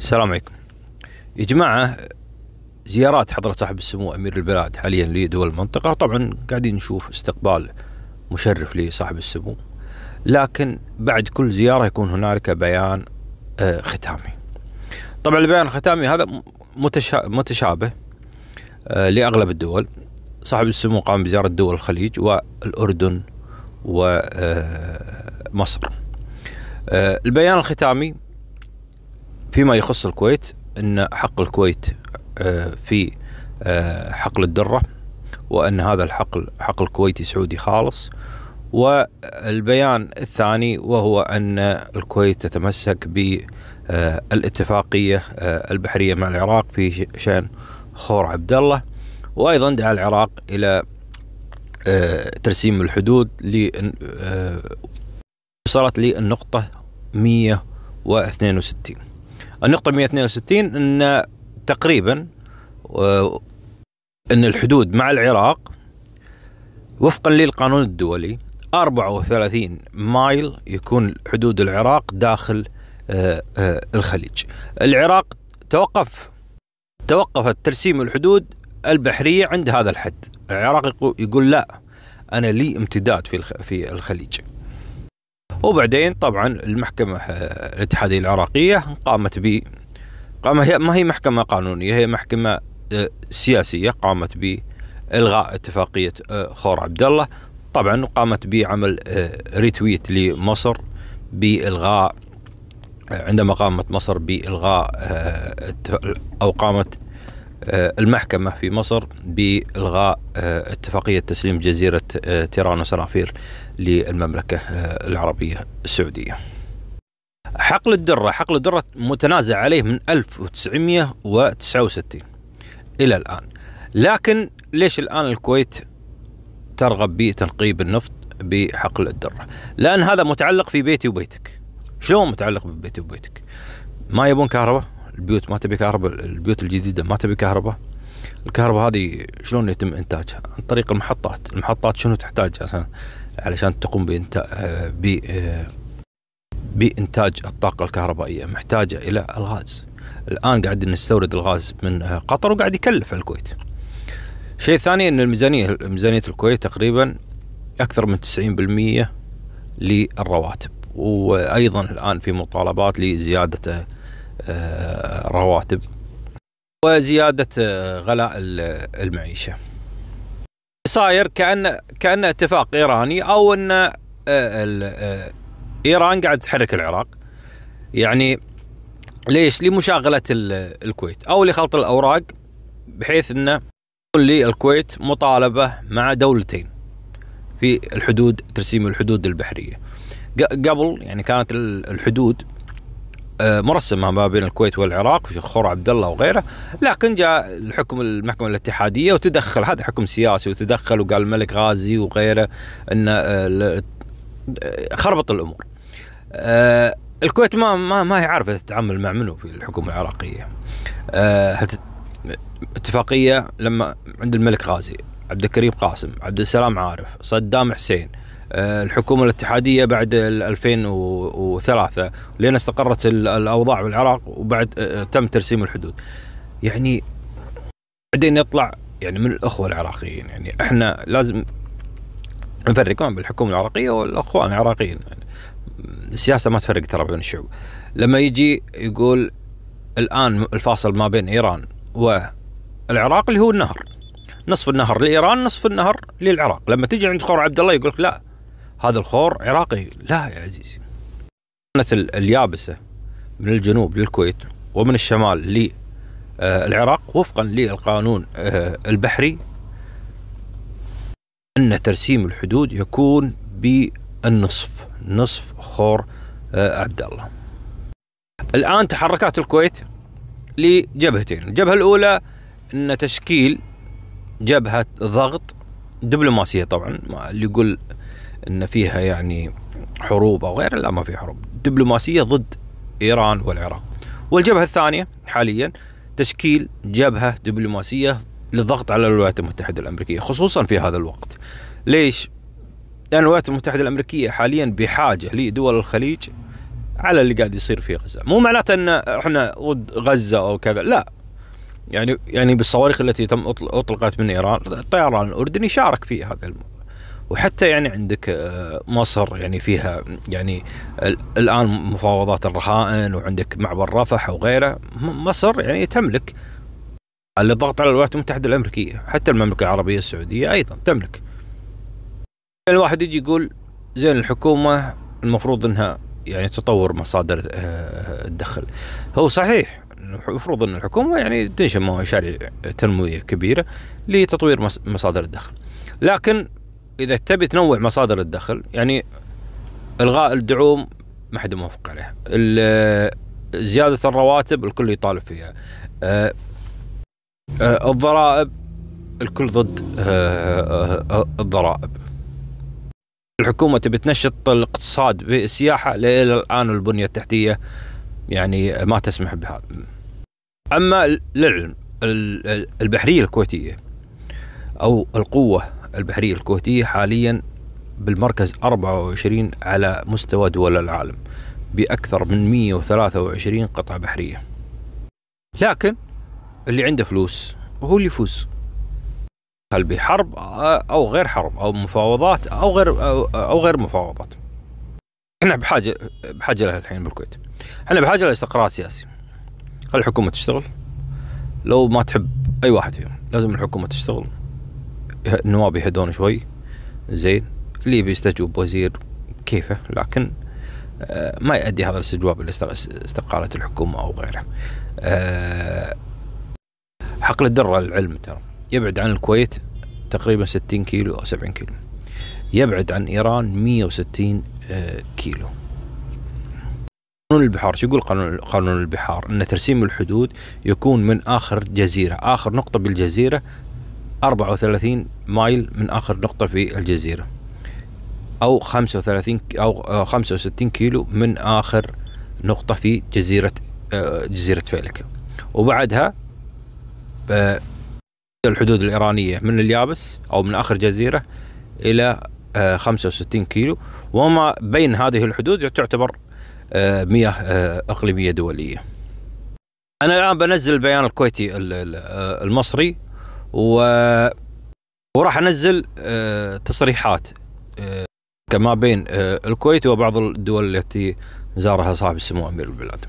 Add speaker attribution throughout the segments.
Speaker 1: السلام عليكم يا جماعة زيارات حضرة صاحب السمو أمير البلاد حاليا لدول المنطقة طبعا قاعدين نشوف استقبال مشرف لصاحب السمو لكن بعد كل زيارة يكون هنالك بيان آه، ختامي طبعا البيان الختامي هذا متشابه آه، لأغلب الدول صاحب السمو قام بزيارة دول الخليج والأردن ومصر آه، البيان الختامي فيما يخص الكويت ان حق الكويت آه، في آه، حقل الدره وان هذا الحقل حقل كويتي سعودي خالص والبيان الثاني وهو ان الكويت تتمسك بالاتفاقيه آه، البحريه مع العراق في شان خور عبد الله وايضا دعا العراق الى ترسيم الحدود ل وصلت للنقطه 162 النقطة 162 أن تقريبا آه، أن الحدود مع العراق وفقا للقانون الدولي 34 مايل يكون حدود العراق داخل آه، آه، الخليج العراق توقف توقفت ترسيم الحدود البحرية عند هذا الحد العراق يقول لا أنا لي امتداد في في الخليج وبعدين طبعا المحكمة آه، الاتحادية العراقية قامت ب قام ما هي محكمة قانونية هي محكمة آه، سياسية قامت بإلغاء اتفاقية آه، خور عبد الله طبعا قامت بعمل ريتويت لمصر بإلغاء عندما قامت مصر بإلغاء أو قامت المحكمة في مصر بإلغاء اتفاقية تسليم جزيرة تيران وسرافير للمملكة آه، العربية السعودية حقل الدرة حقل الدرة متنازع عليه من 1969 إلى الآن لكن ليش الآن الكويت ترغب بتنقيب النفط بحقل الدرة لأن هذا متعلق في بيتي وبيتك شلون متعلق ببيتي وبيتك ما يبون كهرباء البيوت ما تبي كهرباء البيوت الجديدة ما تبي كهرباء الكهرباء هذه شلون يتم انتاجها؟ عن طريق المحطات، المحطات شنو تحتاج عشان علشان تقوم بإنتاج آه، آه، بإنتاج الطاقة الكهربائية محتاجة إلى الغاز الآن قاعدين نستورد الغاز من آه، قطر وقاعد يكلف الكويت شيء ثاني أن الميزانية ميزانية الكويت تقريبا أكثر من 90% للرواتب وأيضا الآن في مطالبات لزيادة رواتب وزيادة آه، غلاء المعيشة صاير كأن كأن اتفاق إيراني أو أن آه، آه، إيران قاعد تحرك العراق يعني ليش لمشاغلة الكويت أو لخلط الأوراق بحيث أنه الكويت مطالبة مع دولتين في الحدود ترسيم الحدود البحرية قبل يعني كانت الحدود آه، مرسمه ما بين الكويت والعراق في خور عبد الله وغيره لكن جاء الحكم المحكمه الاتحاديه وتدخل هذا حكم سياسي وتدخل وقال الملك غازي وغيره ان آه، آه، خربط الامور الكويت ما ما ما هي عارفه تتعامل مع منو في الحكومه العراقيه اتفاقيه لما عند الملك غازي عبد الكريم قاسم عبد السلام عارف صدام حسين آه، الحكومه الاتحاديه بعد 2003 لين استقرت الاوضاع بالعراق وبعد آه، آه، تم ترسيم الحدود. يعني بعدين يطلع يعني من الاخوه العراقيين يعني احنا لازم نفرق بين الحكومه العراقيه والاخوان العراقيين يعني السياسه ما تفرق ترى بين الشعوب. لما يجي يقول الان الفاصل ما بين ايران والعراق اللي هو النهر. نصف النهر لايران نصف النهر للعراق لما تجي عند خور عبد الله يقول لك لا هذا الخور عراقي لا يا عزيزي كانت اليابسة من الجنوب للكويت ومن الشمال للعراق آه، وفقا للقانون آه، البحري أن ترسيم الحدود يكون بالنصف نصف خور آه، عبد الله الآن تحركات الكويت لجبهتين الجبهة الأولى أن تشكيل جبهة ضغط دبلوماسية طبعا اللي يقول ان فيها يعني حروب او غير لا ما في حروب دبلوماسيه ضد ايران والعراق والجبهه الثانيه حاليا تشكيل جبهه دبلوماسيه للضغط على الولايات المتحده الامريكيه خصوصا في هذا الوقت ليش لان الولايات المتحده الامريكيه حاليا بحاجه لدول الخليج على اللي قاعد يصير في غزه مو معناته ان احنا ضد غزه او كذا لا يعني يعني بالصواريخ التي تم اطلقت من ايران الطيران الاردني شارك في هذا الم... وحتى يعني عندك آه، مصر يعني فيها يعني الان مفاوضات الرهائن وعندك معبر رفح وغيره مصر يعني تملك الضغط على الولايات المتحده الامريكيه حتى المملكه العربيه السعوديه ايضا تملك الواحد يجي يقول زين الحكومه المفروض انها يعني تطور مصادر آه، الدخل هو صحيح المفروض ان الحكومه يعني تنشئ مشاريع تنمويه كبيره لتطوير مصادر الدخل لكن اذا تبي تنوع مصادر الدخل يعني الغاء الدعوم ما حد موافق عليها زيادة الرواتب الكل يطالب فيها آه، آه، الضرائب الكل ضد آه، الضرائب الحكومة تبي تنشط الاقتصاد بالسياحة إلى الآن البنية التحتية يعني ما تسمح بهذا أما للعلم البحرية الكويتية أو القوة البحرية الكويتية حاليا بالمركز 24 على مستوى دول العالم بأكثر من 123 قطعة بحرية لكن اللي عنده فلوس هو اللي يفوز هل بحرب أو غير حرب أو مفاوضات أو غير أو غير مفاوضات احنا بحاجة بحاجة لها الحين بالكويت احنا بحاجة لاستقرار سياسي الحكومة تشتغل؟ لو ما تحب أي واحد فيهم لازم الحكومة تشتغل النواب يهدون شوي زين اللي بيستجوب وزير كيفه لكن آه، ما يؤدي هذا الاستجواب الى استقاله الحكومه او غيره. آه، حقل الدره للعلم ترى يبعد عن الكويت تقريبا 60 كيلو او 70 كيلو. يبعد عن ايران 160 آه، كيلو. قانون البحار شو يقول قانون قانون البحار ان ترسيم الحدود يكون من اخر جزيره اخر نقطه بالجزيره 34 مايل من آخر نقطة في الجزيرة أو 35 أو 65 آه، كيلو من آخر نقطة في جزيرة آه، جزيرة فيلكا وبعدها آه، الحدود الإيرانية من اليابس أو من آخر جزيرة إلى 65 كيلو وما بين هذه الحدود تعتبر مياه إقليمية دولية أنا الآن بنزل البيان الكويتي المصري و وراح انزل آه، تصريحات آه، كما بين آه، الكويت وبعض الدول التي زارها صاحب السمو امير البلاد.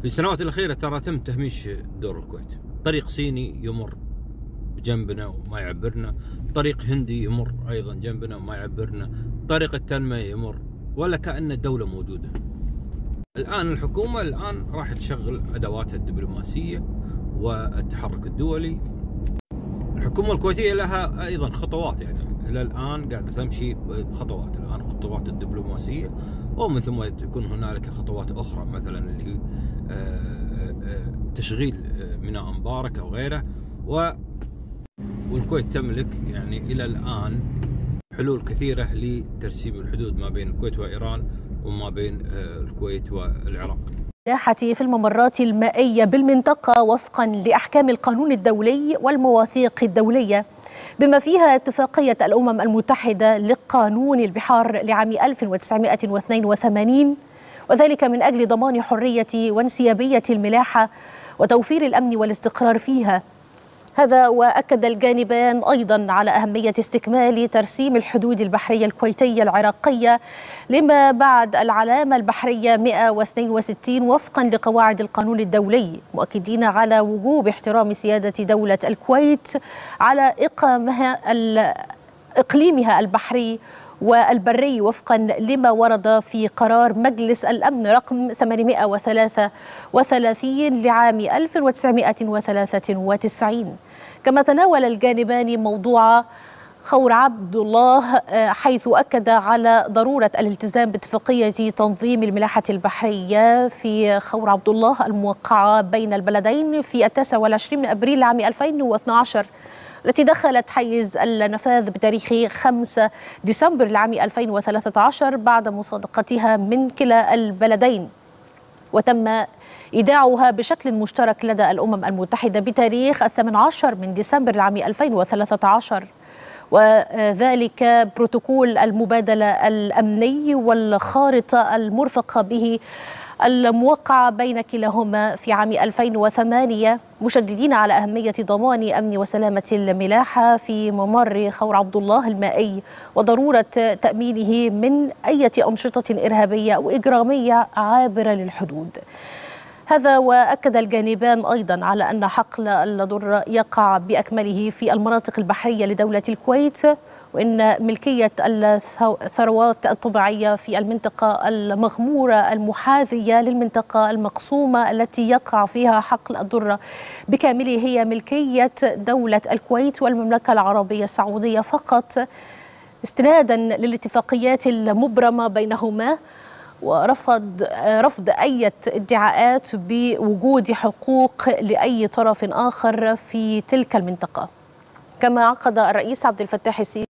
Speaker 1: في السنوات الاخيره ترى تم تهميش دور الكويت. طريق صيني يمر جنبنا وما يعبرنا، طريق هندي يمر ايضا جنبنا وما يعبرنا، طريق التنميه يمر ولا كأن الدوله موجوده. الان الحكومه الان راح تشغل ادواتها الدبلوماسيه والتحرك الدولي الحكومة الكويتية لها أيضا خطوات يعني إلى الآن قاعدة تمشي بخطوات الآن خطوات الدبلوماسية ومن ثم تكون هنالك خطوات أخرى مثلا اللي هي آه، آه، تشغيل آه، ميناء مبارك أو غيره و والكويت تملك يعني إلى الآن حلول كثيرة لترسيم الحدود ما بين الكويت وإيران وما بين الكويت والعراق
Speaker 2: في الممرات المائية بالمنطقة وفقا لأحكام القانون الدولي والمواثيق الدولية بما فيها اتفاقية الأمم المتحدة لقانون البحار لعام 1982 وذلك من أجل ضمان حرية وانسيابية الملاحة وتوفير الأمن والاستقرار فيها هذا وأكد الجانبان أيضا على أهمية استكمال ترسيم الحدود البحرية الكويتية العراقية لما بعد العلامة البحرية 162 وفقا لقواعد القانون الدولي مؤكدين على وجوب احترام سيادة دولة الكويت على إقامها إقليمها البحري والبري وفقا لما ورد في قرار مجلس الأمن رقم 833 لعام 1993 كما تناول الجانبان موضوع خور عبد الله آه، حيث أكد على ضرورة الالتزام باتفاقية تنظيم الملاحة البحرية في خور عبد الله الموقعة بين البلدين في التاسع والعشرين من أبريل عام 2012 التي دخلت حيز النفاذ بتاريخ 5 ديسمبر العام 2013 بعد مصادقتها من كلا البلدين وتم إيداعها بشكل مشترك لدى الأمم المتحدة بتاريخ الثامن عشر من ديسمبر العام 2013 وذلك بروتوكول المبادلة الأمني والخارطة المرفقة به الموقعة بين كلاهما في عام 2008 مشددين على أهمية ضمان أمن وسلامة الملاحة في ممر خور عبد الله المائي وضرورة تأمينه من أي أنشطة إرهابية أو إجرامية عابرة للحدود هذا وأكد الجانبان أيضا على أن حقل الضر يقع بأكمله في المناطق البحرية لدولة الكويت وإن ملكية الثروات الطبيعية في المنطقة المغمورة المحاذية للمنطقة المقسومة التي يقع فيها حقل الدره بكامله هي ملكية دولة الكويت والمملكة العربية السعودية فقط استنادا للاتفاقيات المبرمة بينهما ورفض رفض أي ادعاءات بوجود حقوق لأي طرف آخر في تلك المنطقة كما عقد الرئيس عبد الفتاح السيسي